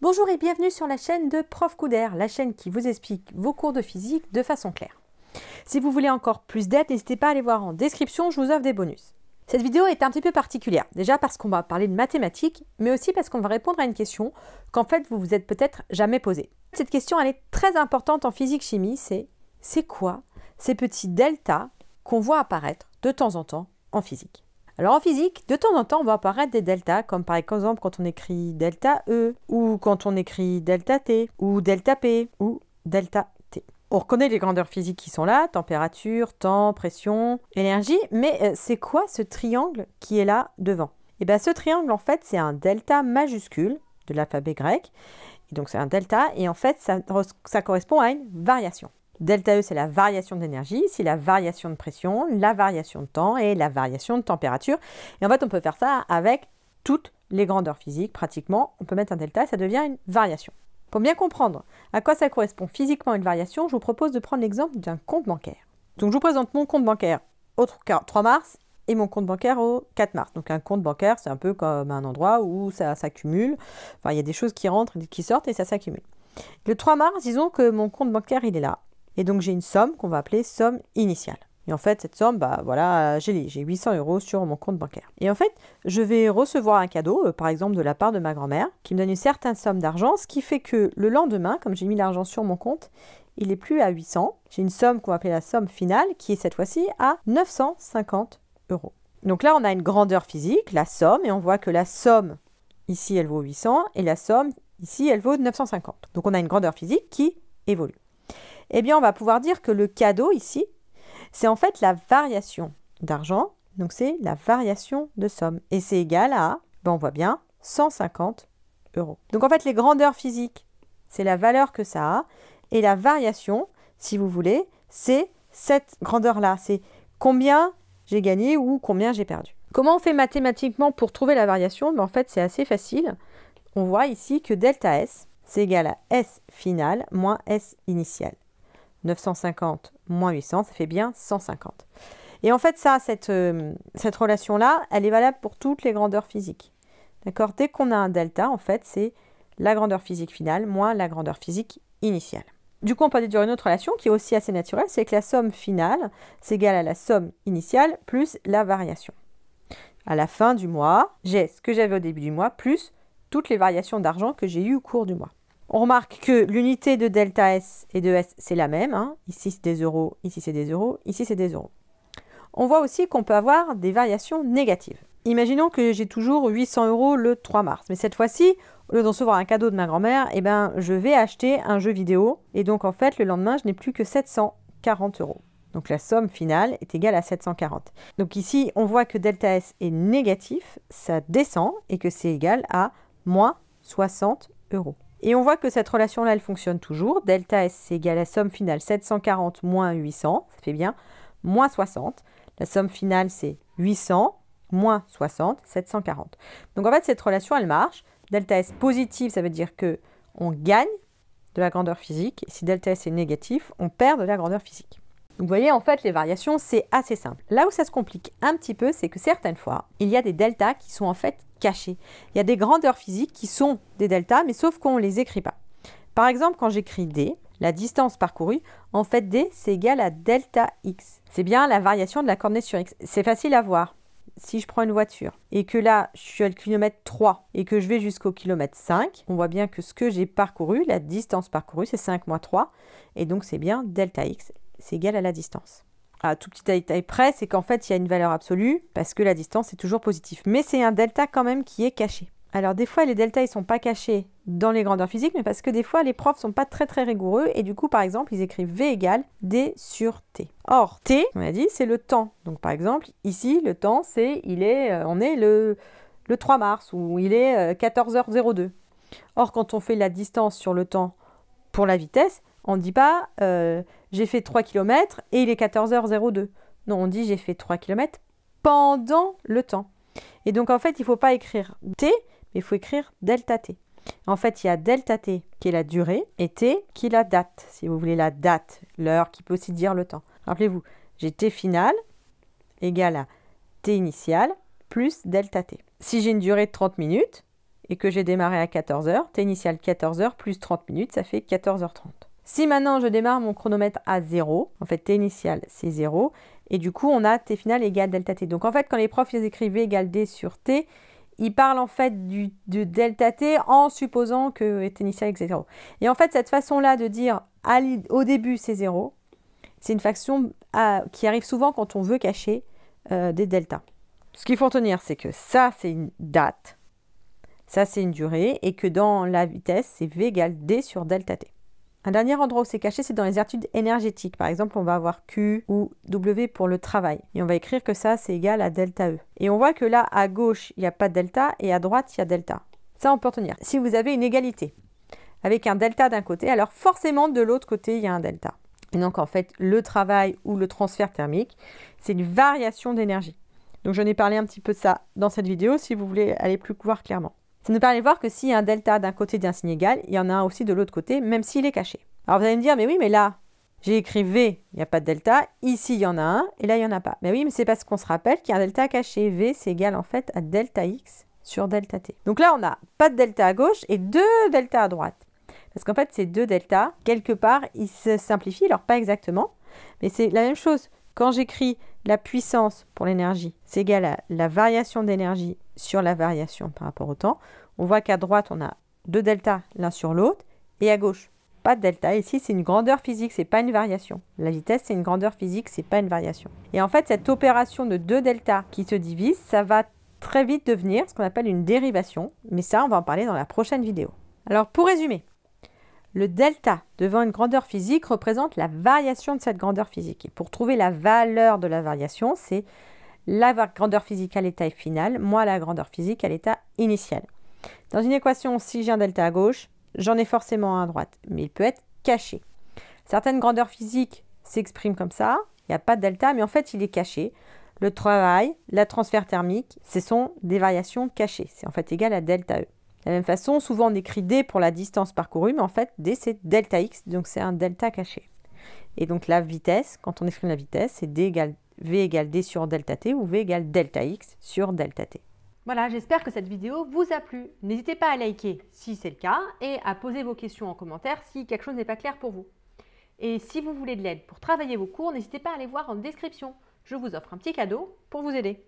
Bonjour et bienvenue sur la chaîne de Prof Couder, la chaîne qui vous explique vos cours de physique de façon claire. Si vous voulez encore plus d'aide, n'hésitez pas à aller voir en description, je vous offre des bonus. Cette vidéo est un petit peu particulière, déjà parce qu'on va parler de mathématiques, mais aussi parce qu'on va répondre à une question qu'en fait vous vous êtes peut-être jamais posée. Cette question elle est très importante en physique-chimie, c'est c'est quoi ces petits deltas qu'on voit apparaître de temps en temps en physique alors en physique, de temps en temps, on va apparaître des deltas, comme par exemple quand on écrit delta E, ou quand on écrit delta T, ou delta P, ou delta T. On reconnaît les grandeurs physiques qui sont là, température, temps, pression, énergie, mais euh, c'est quoi ce triangle qui est là devant Et eh bien ce triangle, en fait, c'est un delta majuscule de l'alphabet grec, et donc c'est un delta, et en fait, ça correspond à une variation. Delta E, c'est la variation d'énergie, c'est la variation de pression, la variation de temps et la variation de température. Et en fait, on peut faire ça avec toutes les grandeurs physiques, pratiquement. On peut mettre un delta et ça devient une variation. Pour bien comprendre à quoi ça correspond physiquement une variation, je vous propose de prendre l'exemple d'un compte bancaire. Donc je vous présente mon compte bancaire au 3 mars et mon compte bancaire au 4 mars. Donc un compte bancaire, c'est un peu comme un endroit où ça s'accumule. Enfin, il y a des choses qui rentrent et qui sortent et ça s'accumule. Le 3 mars, disons que mon compte bancaire, il est là. Et donc j'ai une somme qu'on va appeler somme initiale. Et en fait, cette somme, bah voilà, j'ai 800 euros sur mon compte bancaire. Et en fait, je vais recevoir un cadeau, euh, par exemple de la part de ma grand-mère, qui me donne une certaine somme d'argent, ce qui fait que le lendemain, comme j'ai mis l'argent sur mon compte, il n'est plus à 800. J'ai une somme qu'on va appeler la somme finale, qui est cette fois-ci à 950 euros. Donc là, on a une grandeur physique, la somme, et on voit que la somme, ici, elle vaut 800, et la somme, ici, elle vaut 950. Donc on a une grandeur physique qui évolue eh bien on va pouvoir dire que le cadeau ici, c'est en fait la variation d'argent, donc c'est la variation de somme. Et c'est égal à, ben on voit bien, 150 euros. Donc en fait les grandeurs physiques, c'est la valeur que ça a, et la variation, si vous voulez, c'est cette grandeur-là, c'est combien j'ai gagné ou combien j'ai perdu. Comment on fait mathématiquement pour trouver la variation ben En fait, c'est assez facile. On voit ici que delta S, c'est égal à S final moins S initial. 950 moins 800, ça fait bien 150. Et en fait, ça, euh, cette, relation-là, elle est valable pour toutes les grandeurs physiques. D'accord Dès qu'on a un delta, en fait, c'est la grandeur physique finale moins la grandeur physique initiale. Du coup, on peut déduire une autre relation qui est aussi assez naturelle, c'est que la somme finale, c'est égal à la somme initiale plus la variation. À la fin du mois, j'ai ce que j'avais au début du mois plus toutes les variations d'argent que j'ai eues au cours du mois. On remarque que l'unité de delta S et de S, c'est la même. Hein. Ici, c'est des euros, ici, c'est des euros, ici, c'est des euros. On voit aussi qu'on peut avoir des variations négatives. Imaginons que j'ai toujours 800 euros le 3 mars. Mais cette fois-ci, au lieu de recevoir un cadeau de ma grand-mère, eh ben, je vais acheter un jeu vidéo. Et donc, en fait, le lendemain, je n'ai plus que 740 euros. Donc la somme finale est égale à 740. Donc ici, on voit que delta S est négatif, ça descend et que c'est égal à moins 60 euros. Et on voit que cette relation-là, elle fonctionne toujours. Delta S, c'est égal à la somme finale 740 moins 800, ça fait bien, moins 60. La somme finale, c'est 800 moins 60, 740. Donc en fait, cette relation, elle marche. Delta S positive, ça veut dire que on gagne de la grandeur physique. Et si delta S est négatif, on perd de la grandeur physique vous voyez, en fait, les variations, c'est assez simple. Là où ça se complique un petit peu, c'est que certaines fois, il y a des deltas qui sont en fait cachés. Il y a des grandeurs physiques qui sont des deltas, mais sauf qu'on ne les écrit pas. Par exemple, quand j'écris D, la distance parcourue, en fait D, c'est égal à delta X. C'est bien la variation de la coordonnée sur X. C'est facile à voir. Si je prends une voiture et que là, je suis à le kilomètre 3 et que je vais jusqu'au kilomètre 5, on voit bien que ce que j'ai parcouru, la distance parcourue, c'est 5 moins 3. Et donc, c'est bien delta X c'est égal à la distance. À tout petit détail près, c'est qu'en fait, il y a une valeur absolue parce que la distance est toujours positive. Mais c'est un delta quand même qui est caché. Alors des fois, les deltas, ils ne sont pas cachés dans les grandeurs physiques, mais parce que des fois, les profs sont pas très très rigoureux et du coup, par exemple, ils écrivent V égale D sur T. Or, T, on a dit, c'est le temps. Donc par exemple, ici, le temps, c'est, il est, euh, on est le, le 3 mars ou il est 14h02. Euh, Or, quand on fait la distance sur le temps pour la vitesse, on ne dit pas euh, j'ai fait 3 km et il est 14h02. Non, on dit j'ai fait 3 km pendant le temps. Et donc en fait, il ne faut pas écrire T, mais il faut écrire delta T. En fait, il y a delta T qui est la durée et T qui est la date. Si vous voulez la date, l'heure, qui peut aussi dire le temps. Rappelez-vous, j'ai T final égale à T initial plus delta T. Si j'ai une durée de 30 minutes et que j'ai démarré à 14h, T initial 14h plus 30 minutes, ça fait 14h30. Si maintenant je démarre mon chronomètre à 0, en fait t initial c'est 0, et du coup on a t final égale delta t. Donc en fait quand les profs écrivent écrivaient égal d sur t, ils parlent en fait de delta t en supposant que t initial est 0. Et en fait cette façon-là de dire au début c'est 0, c'est une faction qui arrive souvent quand on veut cacher euh, des deltas. Ce qu'il faut retenir, c'est que ça, c'est une date, ça, c'est une durée, et que dans la vitesse, c'est V égale D sur delta T. Un dernier endroit où c'est caché, c'est dans les études énergétiques. Par exemple, on va avoir Q ou W pour le travail. Et on va écrire que ça, c'est égal à delta E. Et on voit que là, à gauche, il n'y a pas de delta et à droite, il y a delta. Ça, on peut tenir. Si vous avez une égalité avec un delta d'un côté, alors forcément, de l'autre côté, il y a un delta. Et donc, en fait, le travail ou le transfert thermique, c'est une variation d'énergie. Donc, j'en ai parlé un petit peu de ça dans cette vidéo si vous voulez aller plus voir clairement. Ça nous permet de voir que s'il y a un delta d'un côté d'un signe égal, il y en a un aussi de l'autre côté, même s'il est caché. Alors vous allez me dire, mais oui, mais là, j'ai écrit V, il n'y a pas de delta. Ici, il y en a un, et là, il n'y en a pas. Mais oui, mais c'est parce qu'on se rappelle qu'il y a un delta caché. V, c'est égal en fait à delta X sur delta T. Donc là, on n'a pas de delta à gauche et deux delta à droite. Parce qu'en fait, ces deux deltas, quelque part, ils se simplifient, alors pas exactement, mais c'est la même chose. Quand j'écris la puissance pour l'énergie, c'est égal à la variation d'énergie sur la variation par rapport au temps. On voit qu'à droite, on a deux deltas l'un sur l'autre et à gauche, pas de delta. Ici, c'est une grandeur physique, c'est pas une variation. La vitesse, c'est une grandeur physique, c'est pas une variation. Et en fait, cette opération de deux deltas qui se divisent, ça va très vite devenir ce qu'on appelle une dérivation, mais ça, on va en parler dans la prochaine vidéo. Alors, pour résumer, le delta devant une grandeur physique représente la variation de cette grandeur physique. Et pour trouver la valeur de la variation, c'est la grandeur physique à l'état final, moins la grandeur physique à l'état initial. Dans une équation, si j'ai un delta à gauche, j'en ai forcément un à droite, mais il peut être caché. Certaines grandeurs physiques s'expriment comme ça, il n'y a pas de delta, mais en fait, il est caché. Le travail, la transfert thermique, ce sont des variations cachées. C'est en fait égal à delta E. De la même façon, souvent on écrit D pour la distance parcourue, mais en fait D c'est delta X, donc c'est un delta caché. Et donc la vitesse, quand on exprime la vitesse, c'est D égale V égale D sur delta T ou V égale delta X sur delta T. Voilà, j'espère que cette vidéo vous a plu. N'hésitez pas à liker si c'est le cas et à poser vos questions en commentaire si quelque chose n'est pas clair pour vous. Et si vous voulez de l'aide pour travailler vos cours, n'hésitez pas à aller voir en description. Je vous offre un petit cadeau pour vous aider.